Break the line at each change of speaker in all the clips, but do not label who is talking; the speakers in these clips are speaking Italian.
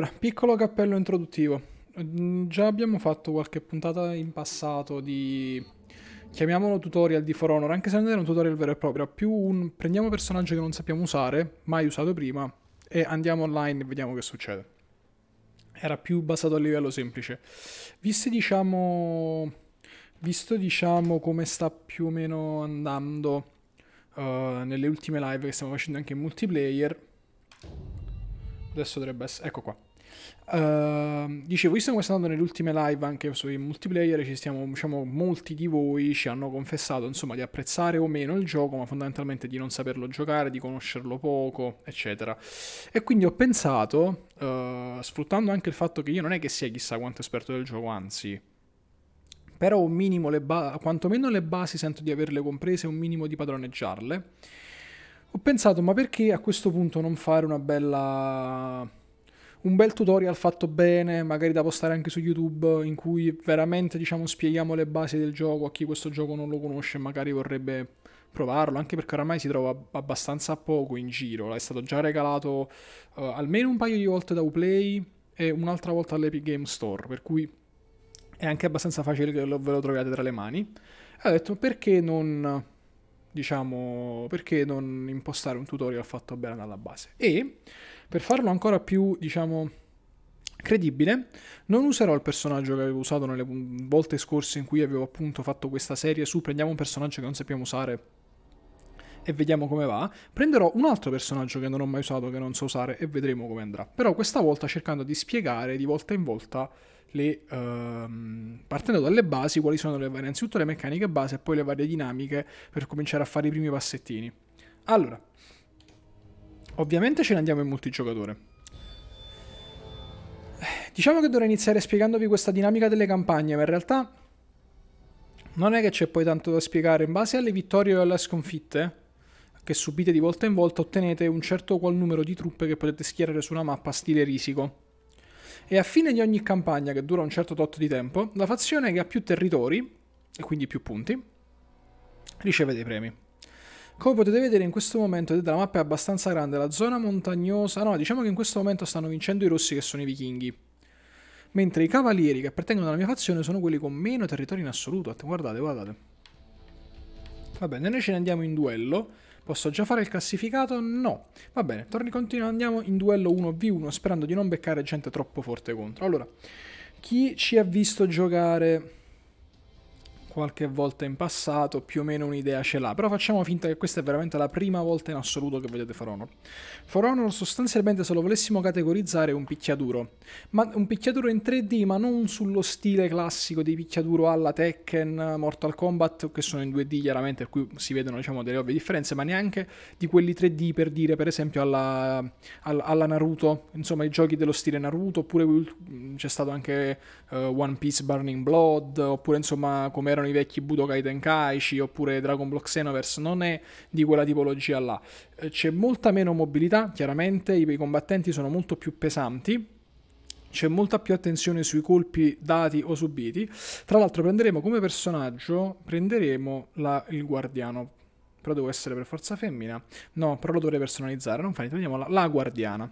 Ora, piccolo cappello introduttivo. Già abbiamo fatto qualche puntata in passato di... Chiamiamolo tutorial di For Honor, anche se non era un tutorial vero e proprio, più un prendiamo personaggio che non sappiamo usare, mai usato prima, e andiamo online e vediamo che succede. Era più basato a livello semplice. Visto diciamo, visto, diciamo come sta più o meno andando uh, nelle ultime live che stiamo facendo anche in multiplayer, adesso dovrebbe essere... Ecco qua. Uh, dicevo, io stiamo andando nelle ultime live anche sui multiplayer, ci stiamo, diciamo, molti di voi ci hanno confessato, insomma, di apprezzare o meno il gioco, ma fondamentalmente di non saperlo giocare, di conoscerlo poco, eccetera. E quindi ho pensato, uh, sfruttando anche il fatto che io non è che sia chissà quanto esperto del gioco, anzi, però un minimo le ba- quantomeno le basi sento di averle comprese, un minimo di padroneggiarle. Ho pensato, ma perché a questo punto non fare una bella un bel tutorial fatto bene, magari da postare anche su YouTube, in cui veramente diciamo, spieghiamo le basi del gioco a chi questo gioco non lo conosce e magari vorrebbe provarlo, anche perché oramai si trova abbastanza poco in giro, è stato già regalato uh, almeno un paio di volte da Uplay e un'altra volta all'Epic Game Store, per cui è anche abbastanza facile che lo, ve lo troviate tra le mani. E ho detto perché non diciamo perché non impostare un tutorial fatto bene dalla base e per farlo ancora più, diciamo, credibile, non userò il personaggio che avevo usato nelle volte scorse in cui avevo appunto fatto questa serie su prendiamo un personaggio che non sappiamo usare e vediamo come va, prenderò un altro personaggio che non ho mai usato, che non so usare e vedremo come andrà. Però questa volta cercando di spiegare di volta in volta le, ehm, partendo dalle basi quali sono le varie, innanzitutto le meccaniche base e poi le varie dinamiche per cominciare a fare i primi passettini. Allora, Ovviamente ce ne andiamo in multigiocatore. Diciamo che dovrei iniziare spiegandovi questa dinamica delle campagne, ma in realtà non è che c'è poi tanto da spiegare. In base alle vittorie o alle sconfitte che subite di volta in volta, ottenete un certo qual numero di truppe che potete schierare su una mappa stile risico. E a fine di ogni campagna, che dura un certo tot di tempo, la fazione che ha più territori, e quindi più punti, riceve dei premi. Come potete vedere in questo momento la mappa è abbastanza grande, la zona montagnosa, no diciamo che in questo momento stanno vincendo i rossi che sono i vichinghi. Mentre i cavalieri che appartengono alla mia fazione sono quelli con meno territorio in assoluto, guardate, guardate. Va bene, noi ce ne andiamo in duello. Posso già fare il classificato? No. Va bene, torni continuo, andiamo in duello 1v1 sperando di non beccare gente troppo forte contro. Allora, chi ci ha visto giocare qualche volta in passato, più o meno un'idea ce l'ha, però facciamo finta che questa è veramente la prima volta in assoluto che vedete For Honor. For Honor sostanzialmente se lo volessimo categorizzare è un picchiaduro, ma un picchiaduro in 3D, ma non sullo stile classico di picchiaduro alla Tekken, Mortal Kombat, che sono in 2D chiaramente, per cui si vedono diciamo, delle ovvie differenze, ma neanche di quelli 3D per dire per esempio alla, alla Naruto, insomma i giochi dello stile Naruto, oppure mm, c'è stato anche uh, One Piece Burning Blood, oppure insomma come era erano i vecchi Budokai Tenkaichi oppure Dragon Block Xenoverse, non è di quella tipologia là. Eh, c'è molta meno mobilità, chiaramente, i combattenti sono molto più pesanti, c'è molta più attenzione sui colpi dati o subiti. Tra l'altro prenderemo come personaggio, prenderemo la, il guardiano. Però devo essere per forza femmina. No, però lo dovrei personalizzare, non fa niente, prendiamo la, la guardiana.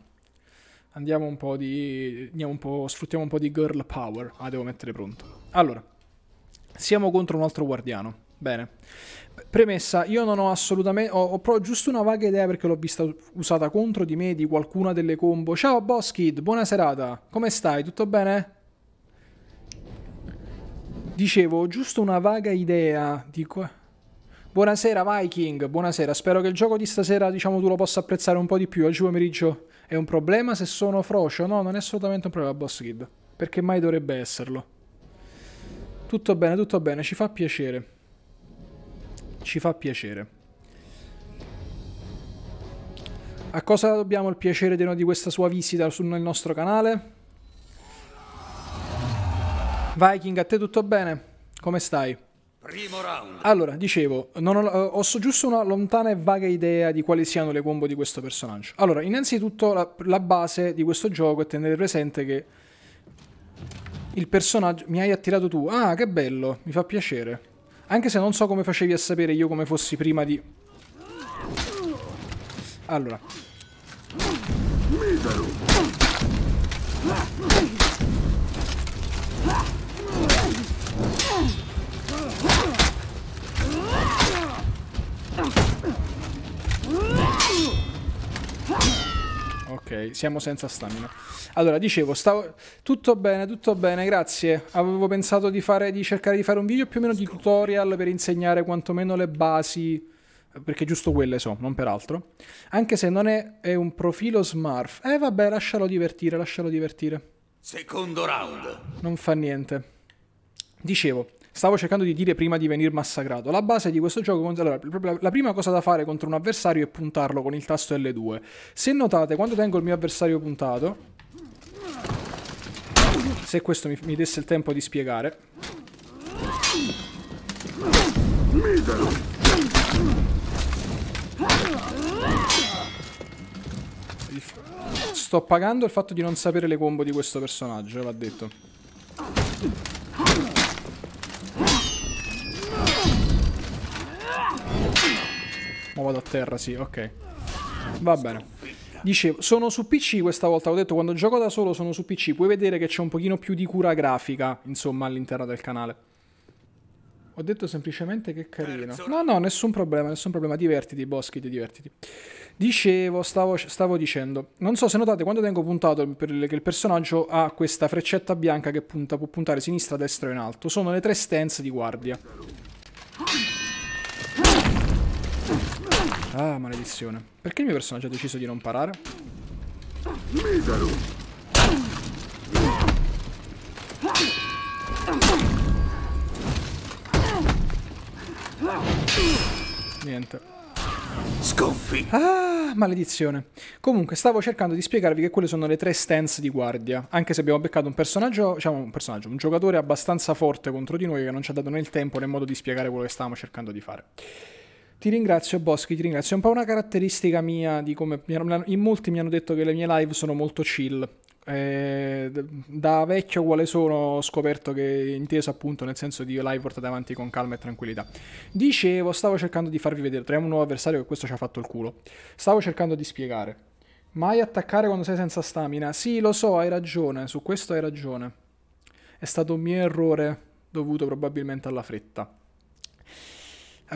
Andiamo un po' di... Un po', sfruttiamo un po' di girl power. Ah, devo mettere pronto. Allora, siamo contro un altro guardiano. Bene. Premessa, io non ho assolutamente... Ho, ho però giusto una vaga idea perché l'ho vista usata contro di me di qualcuna delle combo. Ciao Boskid, buona serata. Come stai? Tutto bene? Dicevo, ho giusto una vaga idea di... Qua... Buonasera Viking, buonasera. Spero che il gioco di stasera, diciamo, tu lo possa apprezzare un po' di più. Oggi pomeriggio è un problema se sono frocio? No, non è assolutamente un problema, Boss Kid. Perché mai dovrebbe esserlo? Tutto bene, tutto bene, ci fa piacere. Ci fa piacere. A cosa dobbiamo il piacere di questa sua visita sul nostro canale? Viking, a te tutto bene? Come stai? Primo round. Allora, dicevo, ho, eh, ho, giusto una lontana e vaga idea di quali siano le combo di questo personaggio. Allora, innanzitutto la, la base di questo gioco è tenere presente che il personaggio... Mi hai attirato tu. Ah, che bello. Mi fa piacere. Anche se non so come facevi a sapere io come fossi prima di... Allora. Ah! Ok, siamo senza stamina. Allora, dicevo, stavo... tutto bene, tutto bene, grazie. Avevo pensato di, fare, di cercare di fare un video più o meno di tutorial per insegnare quantomeno le basi perché giusto quelle so, non per altro. Anche se non è, è, un profilo smurf. Eh vabbè, lascialo divertire, lascialo divertire. Secondo round. Non fa niente. Dicevo, stavo cercando di dire prima di venire massacrato. La base di questo gioco, allora, la prima cosa da fare contro un avversario è puntarlo con il tasto L2. Se notate, quando tengo il mio avversario puntato, se questo mi, mi desse il tempo di spiegare... Sto pagando il fatto di non sapere le combo di questo personaggio, va detto. Ma vado a terra, sì, ok. Va bene. Dicevo, sono su PC questa volta, ho detto quando gioco da solo sono su PC, puoi vedere che c'è un pochino più di cura grafica, insomma, all'interno del canale. Ho detto semplicemente che carino. No, no, nessun problema, nessun problema. Divertiti, Boschi, divertiti. Dicevo, stavo, stavo, dicendo. Non so se notate quando tengo puntato per, che il personaggio ha questa freccetta bianca che punta, può puntare sinistra, destra e in alto. Sono le tre stance di guardia. Ah, maledizione. Perché il mio personaggio ha deciso di non parare? Misero. Niente. Sconfitto. Ah, maledizione. Comunque, stavo cercando di spiegarvi che quelle sono le tre stance di guardia. Anche se abbiamo beccato un personaggio, diciamo un personaggio, un giocatore abbastanza forte contro di noi che non ci ha dato né il tempo né il modo di spiegare quello che stavamo cercando di fare. Ti ringrazio Boschi, ti ringrazio. È un po' una caratteristica mia di come... In molti mi hanno detto che le mie live sono molto chill. Eh, da vecchio quale sono ho scoperto che inteso appunto nel senso di live portate avanti con calma e tranquillità dicevo stavo cercando di farvi vedere troviamo un nuovo avversario che questo ci ha fatto il culo stavo cercando di spiegare mai attaccare quando sei senza stamina sì lo so hai ragione su questo hai ragione è stato un mio errore dovuto probabilmente alla fretta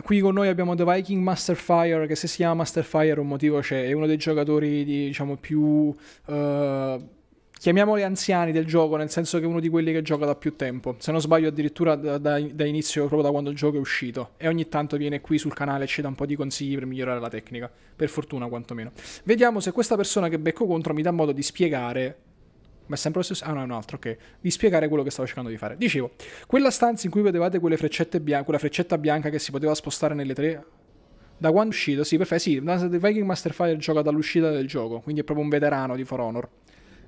Qui con noi abbiamo The Viking Master Fire, che se si chiama Master Fire un motivo c'è, è uno dei giocatori di, diciamo più... Uh, chiamiamoli anziani del gioco, nel senso che è uno di quelli che gioca da più tempo, se non sbaglio addirittura da, da, da, inizio, proprio da quando il gioco è uscito, e ogni tanto viene qui sul canale e ci dà un po' di consigli per migliorare la tecnica, per fortuna quantomeno. Vediamo se questa persona che becco contro mi dà modo di spiegare ma è sempre lo stesso. Ah, no, è un altro, ok. Vi spiegare quello che stavo cercando di fare. Dicevo, quella stanza in cui vedevate quelle freccette bianche, quella freccetta bianca che si poteva spostare nelle tre. Da quando è uscito? Sì, perfetto. Sì, The Viking Masterfire gioca dall'uscita del gioco, quindi è proprio un veterano di For Honor.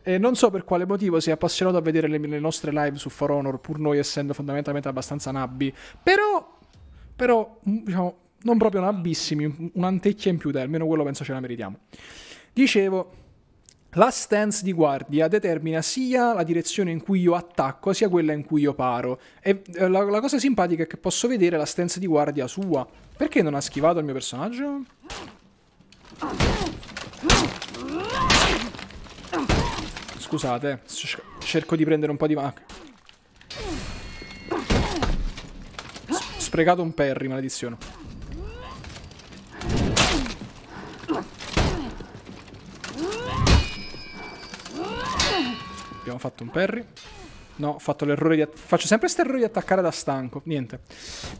E non so per quale motivo si è appassionato a vedere le, le nostre live su For Honor, pur noi essendo fondamentalmente abbastanza nabbi. Però, però, mm, diciamo, non proprio nabbissimi, un'antecchia in più, dai, almeno quello penso ce la meritiamo. Dicevo, la stance di guardia determina sia la direzione in cui io attacco sia quella in cui io paro. E eh, la, la cosa simpatica è che posso vedere la stance di guardia sua. Perché non ha schivato il mio personaggio? Scusate, cerco di prendere un po' di macchina. Sprecato un perry, maledizione. abbiamo fatto un parry. No, ho fatto l'errore di... Faccio sempre questo errore di attaccare da stanco. Niente.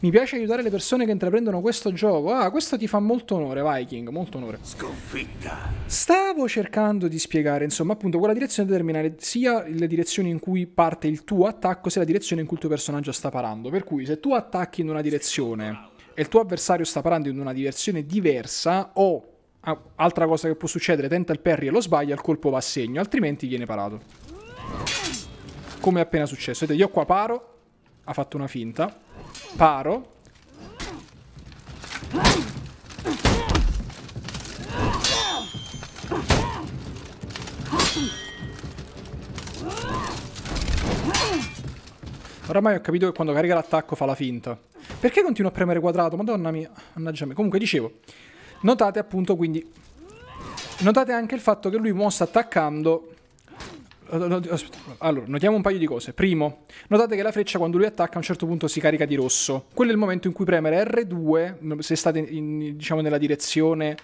Mi piace aiutare le persone che intraprendono questo gioco. Ah, questo ti fa molto onore, Viking. Molto onore. Sconfitta. Stavo cercando di spiegare, insomma, appunto, quella direzione determinare sia la direzione in cui parte il tuo attacco, sia la direzione in cui il tuo personaggio sta parando. Per cui, se tu attacchi in una direzione e il tuo avversario sta parando in una direzione diversa, o... Ah, altra cosa che può succedere, tenta il parry e lo sbaglia, il colpo va a segno, altrimenti viene parato. Come è appena successo. Vedete, io qua paro. Ha fatto una finta. Paro. Oramai ho capito che quando carica l'attacco fa la finta. Perché continuo a premere quadrato? Madonna mia. Mannaggia me. Comunque dicevo. Notate appunto quindi... Notate anche il fatto che lui mo sta attaccando eh, allora, notiamo un paio di cose. Primo, notate che la freccia quando lui attacca a un certo punto si carica di rosso. Quello è il momento in cui premere R2, se state in, diciamo nella direzione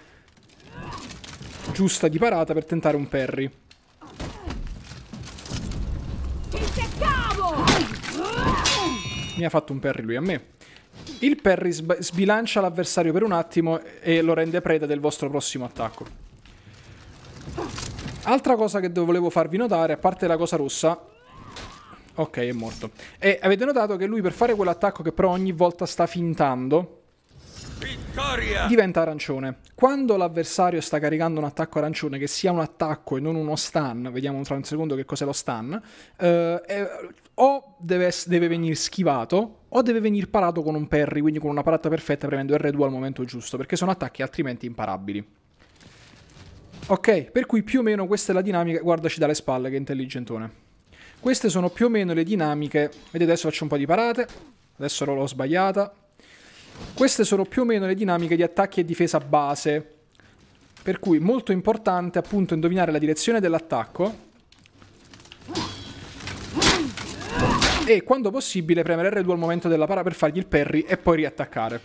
giusta di parata per tentare un parry. Mi ha fatto un parry lui a me. Il parry sbilancia l'avversario per un attimo e lo rende preda del vostro prossimo attacco. Altra cosa che volevo farvi notare, a parte la cosa rossa, Ok, è morto. E avete notato che lui per fare quell'attacco che però ogni volta sta fintando, Vittoria! diventa arancione. Quando l'avversario sta caricando un attacco arancione, che sia un attacco e non uno stun, vediamo tra un secondo che cos'è lo stun, eh, eh, o deve, deve venire schivato, o deve venire parato con un parry, quindi con una parata perfetta premendo R2 al momento giusto, perché sono attacchi altrimenti imparabili. Ok, per cui più o meno questa è la dinamica, guardaci dalle spalle che intelligentone. Queste sono più o meno le dinamiche, vedete adesso faccio un po' di parate, adesso l'ho sbagliata. Queste sono più o meno le dinamiche di attacchi e difesa base, per cui molto importante appunto indovinare la direzione dell'attacco e quando possibile premere R2 al momento della para per fargli il parry e poi riattaccare.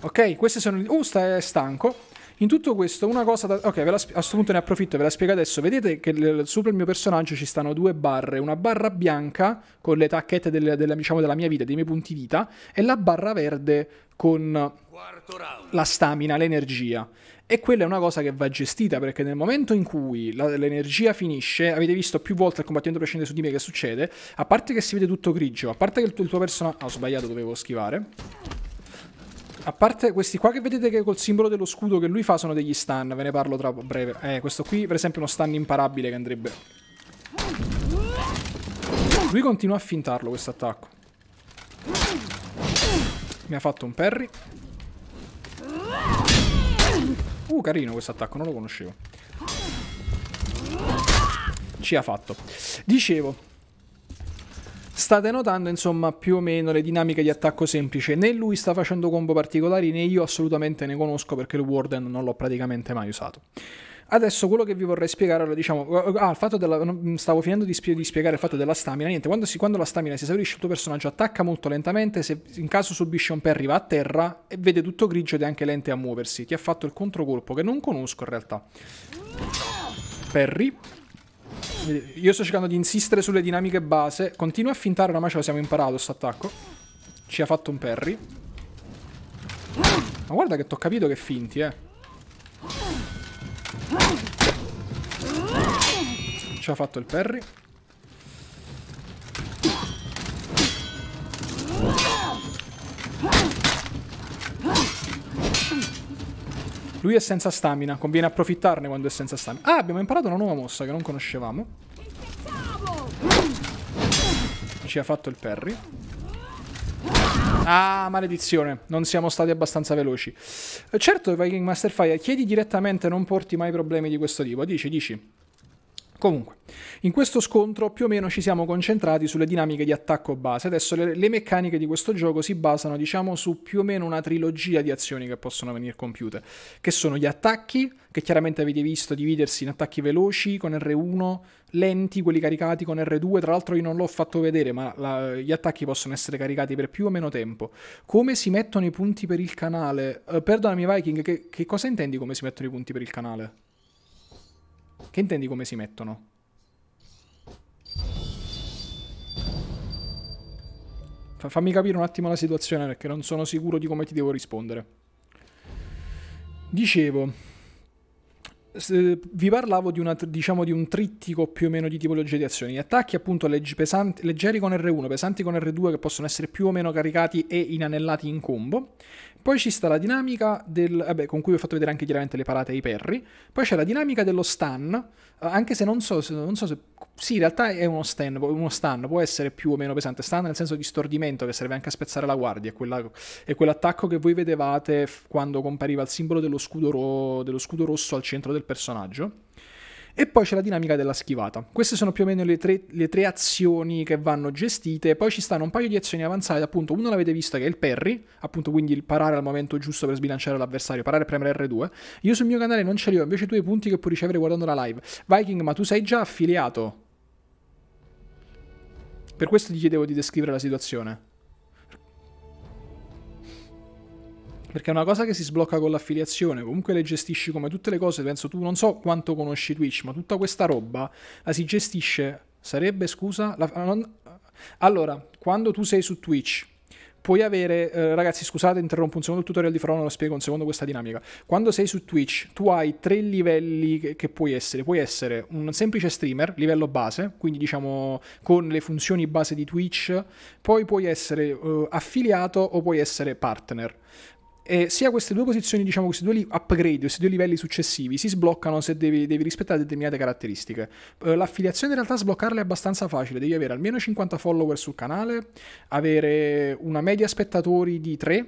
Ok, queste sono... Uh, sta, è stanco. In tutto questo, una cosa da... Ok, a questo punto ne approfitto e ve la spiego adesso. Vedete che sopra il mio personaggio ci stanno due barre. Una barra bianca con le tacchette del, della, diciamo, della mia vita, dei miei punti vita, e la barra verde con la stamina, l'energia. E quella è una cosa che va gestita perché nel momento in cui l'energia finisce, avete visto più volte il combattimento precedente su di me che succede, a parte che si vede tutto grigio, a parte che il tuo, il tuo personaggio... Ah, ho sbagliato, dovevo schivare. A parte questi qua che vedete che col simbolo dello scudo che lui fa sono degli stun, ve ne parlo tra breve. Eh, questo qui per esempio è uno stun imparabile che andrebbe... Lui continua a fintarlo questo attacco. Mi ha fatto un parry. Uh, carino questo attacco, non lo conoscevo. Ci ha fatto. Dicevo, State notando insomma più o meno le dinamiche di attacco semplice, né lui sta facendo combo particolari né io assolutamente ne conosco perché il Warden non l'ho praticamente mai usato. Adesso quello che vi vorrei spiegare, allora, diciamo, eh, eh, ah, il fatto della, mm, stavo finendo di, spie, di, spiegare il fatto della stamina, niente, quando, si, quando la stamina si esaurisce il tuo personaggio attacca molto lentamente, se in caso subisce un parry va a terra e vede tutto grigio ed è anche lente a muoversi, ti ha fatto il controcolpo che non conosco in realtà. Perry io sto cercando di insistere sulle dinamiche base. Continua a fintare, ormai ce lo siamo imparato sto attacco. Ci ha fatto un parry. Ma guarda che t'ho capito che finti, eh. Ci ha fatto il parry. Lui è senza stamina, conviene approfittarne quando è senza stamina. Ah, abbiamo imparato una nuova mossa che non conoscevamo. Ci ha fatto il parry. Ah, maledizione, non siamo stati abbastanza veloci. Eh, certo, Viking Master Fire, chiedi direttamente, non porti mai problemi di questo tipo. Dici, dici. Comunque, in questo scontro più o meno ci siamo concentrati sulle dinamiche di attacco base. Adesso le, le, meccaniche di questo gioco si basano, diciamo, su più o meno una trilogia di azioni che possono venire compiute, che sono gli attacchi, che chiaramente avete visto dividersi in attacchi veloci con R1, lenti, quelli caricati con R2. Tra l'altro io non l'ho fatto vedere, ma la, gli attacchi possono essere caricati per più o meno tempo. Come si mettono i punti per il canale? Eh, perdonami Viking, che, che cosa intendi come si mettono i punti per il canale? Che intendi come si mettono? fammi capire un attimo la situazione perché non sono sicuro di come ti devo rispondere. Dicevo, vi parlavo di, una, diciamo, di, un trittico più o meno di tipologie di azioni. Gli attacchi appunto legg pesanti, leggeri con R1, pesanti con R2 che possono essere più o meno caricati e inanellati in combo. Poi ci sta la dinamica del, vabbè, eh con cui vi ho fatto vedere anche chiaramente le parate ai perri. Poi c'è la dinamica dello stun, eh, anche se non so, se, non so se, sì, in realtà è uno stun, uno stun, può essere più o meno pesante. Stun nel senso di stordimento, che serve anche a spezzare la guardia. È, quella, è quell'attacco che voi vedevate quando compariva il simbolo dello scudo, ro- dello scudo rosso al centro del personaggio. E poi c'è la dinamica della schivata. Queste sono più o meno le tre, le tre azioni che vanno gestite, poi ci stanno un paio di azioni avanzate, appunto una l'avete vista che è il parry, appunto quindi il parare al momento giusto per sbilanciare l'avversario, parare e premere R2. Io sul mio canale non ce li ho, invece tu i punti che puoi ricevere guardando la live. Viking, ma tu sei già affiliato? Per questo ti chiedevo di descrivere la situazione. Perché è una cosa che si sblocca con l'affiliazione, comunque le gestisci come tutte le cose, penso tu non so quanto conosci Twitch, ma tutta questa roba la si gestisce, sarebbe scusa, la, non, allora, quando tu sei su Twitch, puoi avere, eh, ragazzi scusate interrompo un secondo il tutorial di Frono, lo spiego un secondo questa dinamica, quando sei su Twitch tu hai tre livelli che, che, puoi essere, puoi essere un semplice streamer, livello base, quindi diciamo con le funzioni base di Twitch, poi puoi essere eh, affiliato o puoi essere partner eh, sia queste due posizioni, diciamo questi due upgrade, questi due livelli successivi, si sbloccano se devi, devi rispettare determinate caratteristiche. Eh, l'affiliazione in realtà sbloccarla è abbastanza facile, devi avere almeno 50 follower sul canale, avere una media spettatori di 3,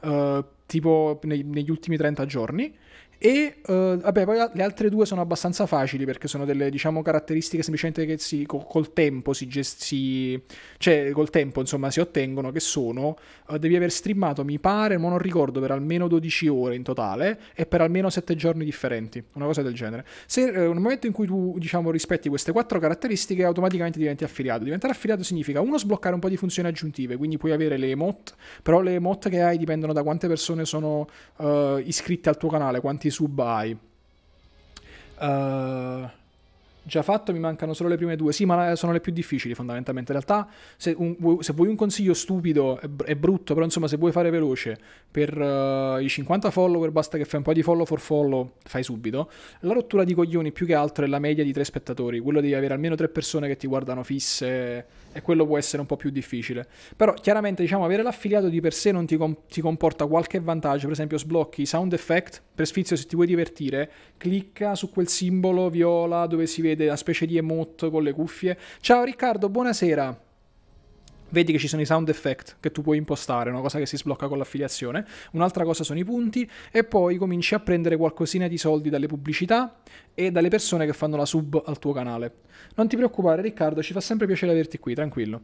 eh, tipo nei, negli ultimi 30 giorni, e uh, vabbè, poi le altre due sono abbastanza facili perché sono delle diciamo, caratteristiche semplicemente che si, col, col tempo si, gesti, cioè col tempo insomma si ottengono che sono uh, devi aver streamato mi pare, ma non ricordo per almeno 12 ore in totale e per almeno 7 giorni differenti, una cosa del genere. Se uh, nel momento in cui tu diciamo rispetti queste quattro caratteristiche automaticamente diventi affiliato. Diventare affiliato significa uno sbloccare un po' di funzioni aggiuntive, quindi puoi avere le emote, però le emote che hai dipendono da quante persone sono iscritte al tuo canale, quanti avanti su Bai. Uh, eh, già fatto, mi mancano solo le prime due. Sì, ma sono le più difficili fondamentalmente. In realtà, se, un, se vuoi un consiglio stupido e, e brutto, però insomma, se vuoi fare veloce per uh, i 50 follower, basta che fai un po' di follow for follow, fai subito. La rottura di coglioni più che altro è la media di tre spettatori, quello devi avere almeno tre persone che ti guardano fisse e quello può essere un po' più difficile. Però chiaramente diciamo avere l'affiliato di per sé non ti, com- ti comporta qualche vantaggio, per esempio sblocchi sound effect, per sfizio se ti vuoi divertire, clicca su quel simbolo viola dove si vede una specie di emote con le cuffie. Ciao Riccardo, buonasera vedi che ci sono i sound effect che tu puoi impostare, una cosa che si sblocca con l'affiliazione, un'altra cosa sono i punti e poi cominci a prendere qualcosina di soldi dalle pubblicità e dalle persone che fanno la sub al tuo canale. Non ti preoccupare Riccardo, ci fa sempre piacere averti qui, tranquillo.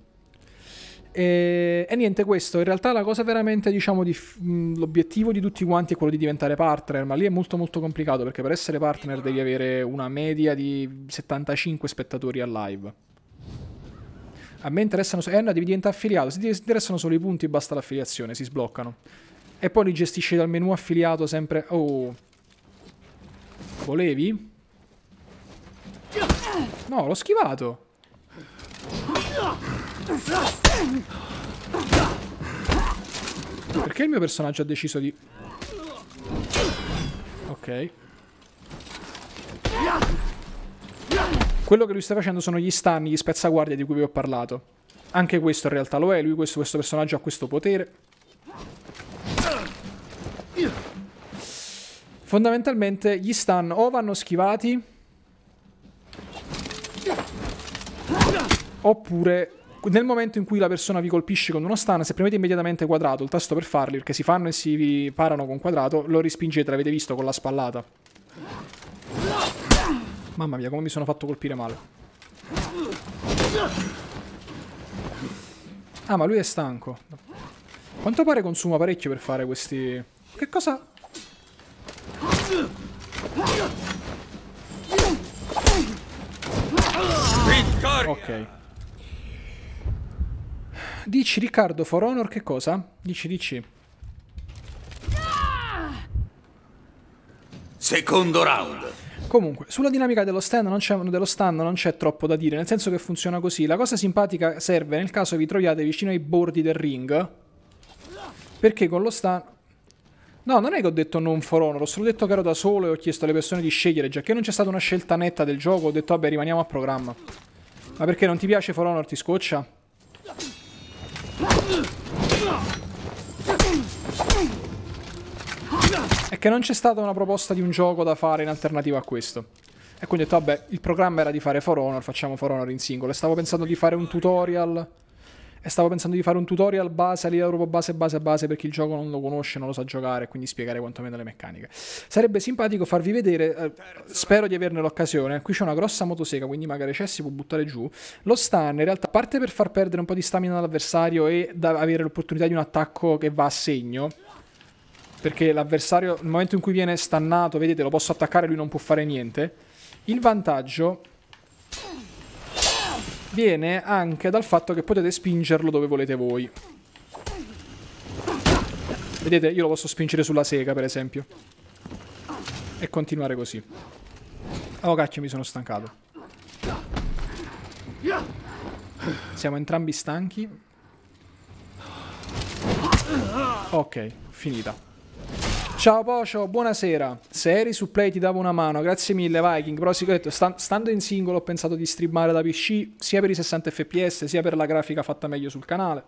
E, e niente, questo in realtà la cosa veramente, diciamo, di, mh, l'obiettivo di tutti quanti è quello di diventare partner, ma lì è molto molto complicato perché per essere partner devi avere una media di 75 spettatori a live. A me interessano... Eh no, devi diventare affiliato. Se ti interessano solo i punti, basta l'affiliazione, si sbloccano. E poi li gestisci dal menu affiliato sempre... Oh... Volevi? No, l'ho schivato. Perché il mio personaggio ha deciso di... Ok. Quello che lui sta facendo sono gli stun, gli spezzaguardia di cui vi ho parlato. Anche questo in realtà lo è, lui questo, questo personaggio ha questo potere. Fondamentalmente gli stun o vanno schivati oppure nel momento in cui la persona vi colpisce con uno stun, se premete immediatamente quadrato, il tasto per farli, perché si fanno e si parano con quadrato, lo rispingete, l'avete visto con la spallata. Mamma mia, come mi sono fatto colpire male. Ah, ma lui è stanco. Quanto pare consuma parecchio per fare questi... Che cosa... Ok. Dici Riccardo For Honor che cosa? Dici, dici. Secondo round. Comunque, sulla dinamica dello stand, dello stand, non c'è, troppo da dire, nel senso che funziona così. La cosa simpatica serve nel caso vi troviate vicino ai bordi del ring, perché con lo stand... No, non è che ho detto non for honor, ho solo detto che ero da solo e ho chiesto alle persone di scegliere, già che non c'è stata una scelta netta del gioco, ho detto vabbè rimaniamo a programma. Ma perché non ti piace for honor ti scoccia? è che non c'è stata una proposta di un gioco da fare in alternativa a questo. E quindi ho detto, vabbè, il programma era di fare For Honor, facciamo For Honor in singolo. E stavo pensando di fare un tutorial... E stavo pensando di fare un tutorial base, all'idea proprio base, base, base, perché il gioco non lo conosce, non lo sa giocare, quindi spiegare quantomeno le meccaniche. Sarebbe simpatico farvi vedere, eh, spero di averne l'occasione. Qui c'è una grossa motosega, quindi magari c'è, si può buttare giù. Lo stun, in realtà, a parte per far perdere un po' di stamina all'avversario e da avere l'opportunità di un attacco che va a segno, perché l'avversario nel momento in cui viene stannato, vedete, lo posso attaccare, lui non può fare niente. Il vantaggio viene anche dal fatto che potete spingerlo dove volete voi. Vedete, io lo posso spingere sulla sega, per esempio. E continuare così. Oh, cacchio, mi sono stancato. Siamo entrambi stanchi. Ok, finita. Ciao Pocio, buonasera. Se eri su Play ti davo una mano, grazie mille Viking, però sì, ho detto, sta, stando in singolo ho pensato di streamare da PC sia per i 60 fps sia per la grafica fatta meglio sul canale,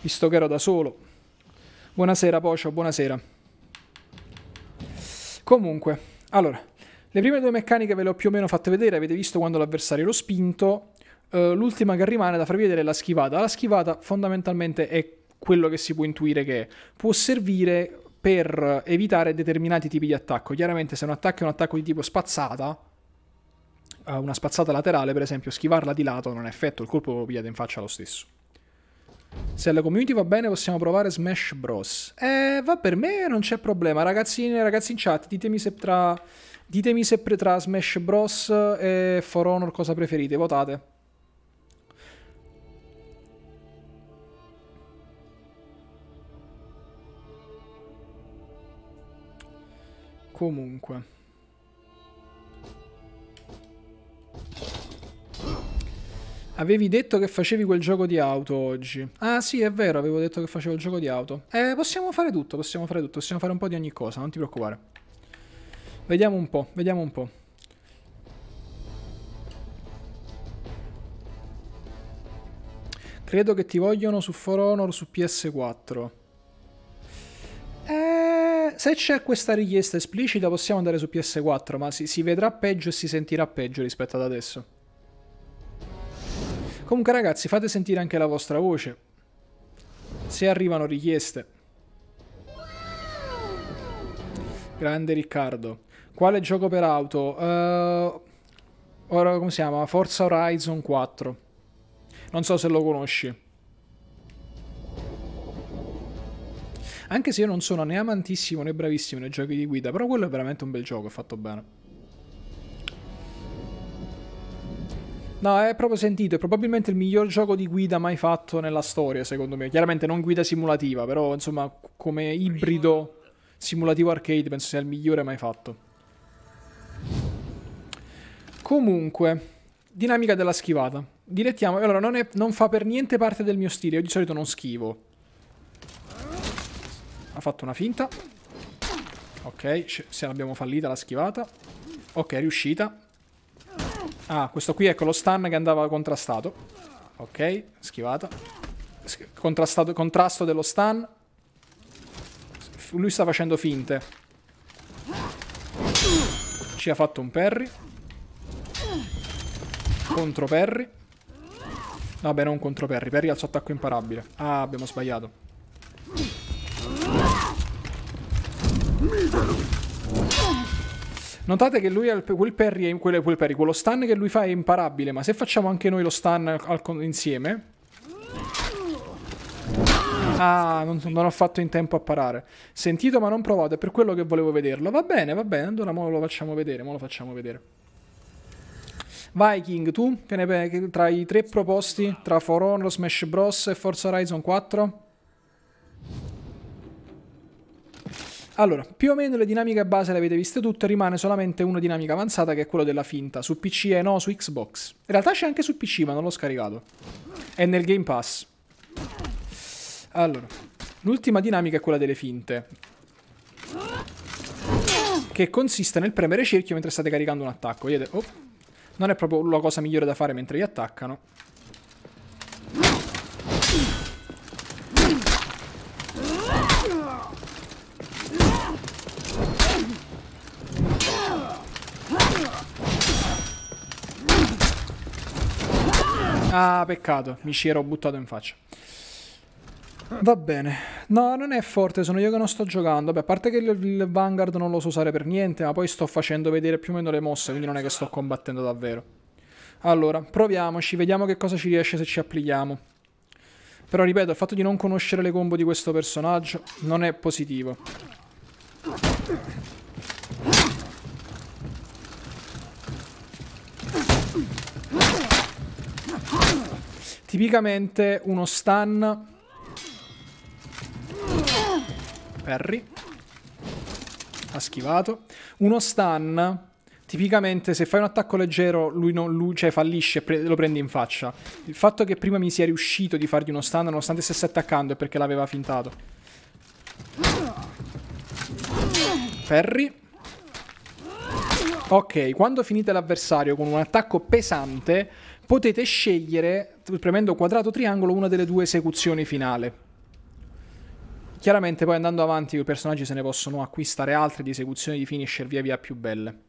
visto che ero da solo. Buonasera Pocio, buonasera. Comunque, allora, le prime due meccaniche ve le ho più o meno fatte vedere, avete visto quando l'avversario l'ho spinto, uh, l'ultima che rimane da farvi vedere è la schivata. La schivata fondamentalmente è quello che si può intuire che è. può servire per evitare determinati tipi di attacco. Chiaramente se un attacco è un attacco di tipo spazzata, eh, una spazzata laterale per esempio, schivarla di lato non ha effetto, il colpo lo pigliate in faccia lo stesso. Se alla community va bene possiamo provare Smash Bros. Eh, va per me non c'è problema. Ragazzini e ragazzi in chat, ditemi se tra, ditemi se tra Smash Bros e For Honor cosa preferite, votate. Comunque. Avevi detto che facevi quel gioco di auto oggi. Ah sì, è vero, avevo detto che facevo il gioco di auto. Eh, possiamo fare tutto, possiamo fare tutto, possiamo fare un po' di ogni cosa, non ti preoccupare. Vediamo un po', vediamo un po'. Credo che ti vogliono su For Honor su PS4 se c'è questa richiesta esplicita possiamo andare su PS4, ma si, si vedrà peggio e si sentirà peggio rispetto ad adesso. Comunque ragazzi, fate sentire anche la vostra voce. Se arrivano richieste. Grande Riccardo. Quale gioco per auto? Uh, ora come si chiama? Forza Horizon 4. Non so se lo conosci. Anche se io non sono né amantissimo né bravissimo nei giochi di guida, però quello è veramente un bel gioco, è fatto bene. No, è proprio sentito, è probabilmente il miglior gioco di guida mai fatto nella storia, secondo me. Chiaramente non guida simulativa, però insomma come ibrido simulativo arcade penso sia il migliore mai fatto. Comunque, dinamica della schivata. Direttiamo, allora non, è, non fa per niente parte del mio stile, io di solito non schivo. Ha fatto una finta. Ok, se l'abbiamo fallita la schivata. Ok, riuscita. Ah, questo qui ecco lo stun che andava contrastato. Ok, schivata. contrasto dello stun. Lui sta facendo finte. Ci ha fatto un parry. Contro parry. Vabbè, non contro parry. Parry al suo attacco imparabile. Ah, abbiamo sbagliato. Notate che lui ha quel parry, è, quello, quel parry, quello stun che lui fa è imparabile, ma se facciamo anche noi lo stun al, al, insieme... Ah, non, non, ho fatto in tempo a parare. Sentito ma non provato, è per quello che volevo vederlo. Va bene, va bene, allora mo lo facciamo vedere, lo facciamo vedere. Viking, tu? Che ne pensi? Tra i tre proposti, tra For Honor, Smash Bros e Forza Horizon 4? Allora, più o meno le dinamiche base le avete viste tutte, rimane solamente una dinamica avanzata che è quella della finta, su PC e no, su Xbox. In realtà c'è anche su PC, ma non l'ho scaricato. È nel Game Pass. Allora, l'ultima dinamica è quella delle finte. Che consiste nel premere cerchio mentre state caricando un attacco, vedete? Oh, non è proprio la cosa migliore da fare mentre vi attaccano. Ah, peccato, mi ci ero buttato in faccia. Va bene. No, non è forte, sono io che non sto giocando. Beh, a parte che il, Vanguard non lo so usare per niente, ma poi sto facendo vedere più o meno le mosse, quindi non è che sto combattendo davvero. Allora, proviamoci, vediamo che cosa ci riesce se ci applichiamo. Però ripeto, il fatto di non conoscere le combo di questo personaggio non è positivo. Tipicamente uno stun... Perry. Ha schivato. Uno stun... Tipicamente se fai un attacco leggero lui, non, lui cioè, fallisce e lo prendi in faccia. Il fatto che prima mi sia riuscito di fargli uno stun nonostante stesse attaccando è perché l'aveva fintato. Perry Ok, quando finite l'avversario con un attacco pesante potete scegliere premendo quadrato triangolo una delle due esecuzioni finali. Chiaramente poi andando avanti i personaggi se ne possono acquistare altre di esecuzioni di finisher via via più belle.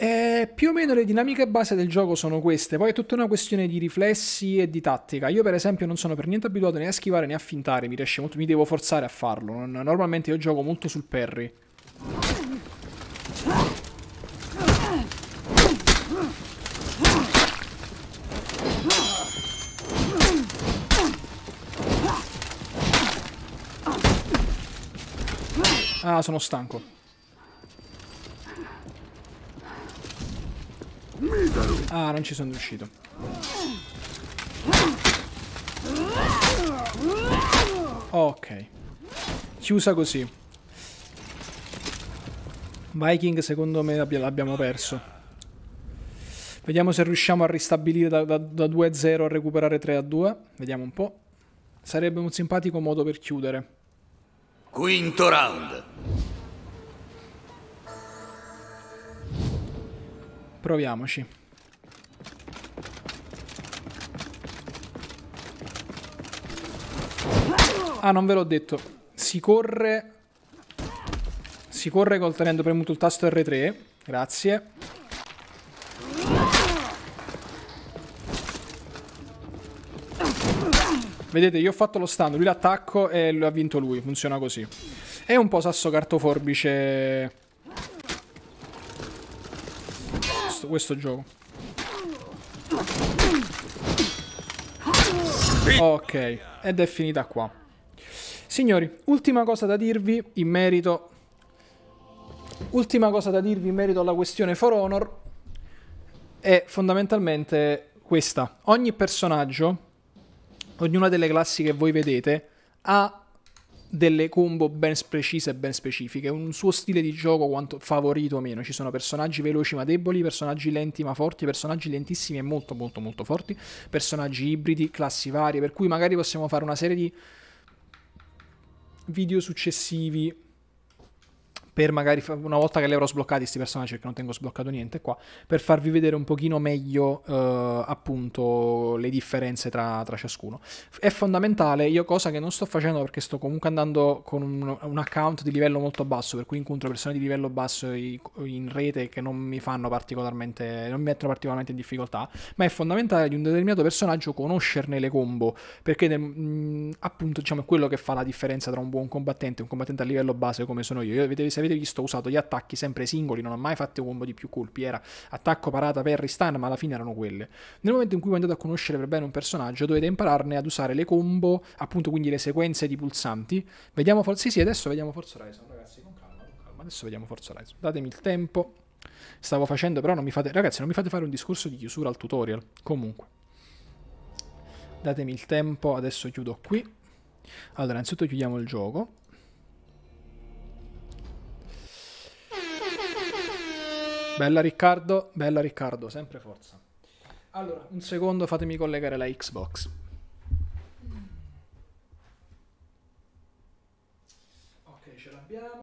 Eh, più o meno le dinamiche base del gioco sono queste, poi è tutta una questione di riflessi e di tattica. Io per esempio non sono per niente abituato né a schivare né a fintare, mi, molto, mi devo forzare a farlo. normalmente io gioco molto sul parry. Ah, sono stanco. Ah, non ci sono riuscito. Ok. Chiusa così. Viking secondo me l'abbiamo perso. Vediamo se riusciamo a ristabilire da, da, da 2-0 a recuperare 3-2. Vediamo un po'. Sarebbe un simpatico modo per chiudere. Quinto round. Proviamoci. Ah, non ve l'ho detto. Si corre... Si corre col tenendo premuto il tasto R3. Grazie. Vedete, io ho fatto lo stand, lui l'attacco e lo ha vinto lui. Funziona così. È un po' sasso cartoforbice. Questo, questo gioco. Ok, ed è finita qua. Signori, ultima cosa da dirvi in merito... Ultima cosa da dirvi in merito alla questione For Honor è fondamentalmente questa. Ogni personaggio ognuna delle classi che voi vedete ha delle combo ben precise e ben specifiche, un suo stile di gioco quanto favorito o meno. Ci sono personaggi veloci ma deboli, personaggi lenti ma forti, personaggi lentissimi e molto molto molto forti, personaggi ibridi, classi varie, per cui magari possiamo fare una serie di video successivi per magari una volta che li avrò sbloccati questi personaggi perché non tengo sbloccato niente qua per farvi vedere un pochino meglio eh, appunto le differenze tra, tra, ciascuno è fondamentale io cosa che non sto facendo perché sto comunque andando con un, un account di livello molto basso per cui incontro persone di livello basso in rete che non mi fanno particolarmente non mi mettono particolarmente in difficoltà ma è fondamentale di un determinato personaggio conoscerne le combo perché mh, mm, appunto diciamo è quello che fa la differenza tra un buon combattente e un combattente a livello base come sono io, io se avete avete visto ho usato gli attacchi sempre singoli, non ho mai fatto un combo di più colpi, era attacco, parata, parry, stun, ma alla fine erano quelle. Nel momento in cui andate a conoscere per bene un personaggio dovete impararne ad usare le combo, appunto quindi le sequenze di pulsanti. Vediamo forse, sì sì, adesso vediamo Forza Horizon, ragazzi, con calma, con calma, adesso vediamo Forza Horizon, datemi il tempo. Stavo facendo, però non mi fate, ragazzi, non mi fate fare un discorso di chiusura al tutorial, comunque. Datemi il tempo, adesso chiudo qui. Allora, innanzitutto chiudiamo il gioco. Bella Riccardo, bella Riccardo, sempre forza. Allora, un secondo fatemi collegare la Xbox. Ok, ce l'abbiamo.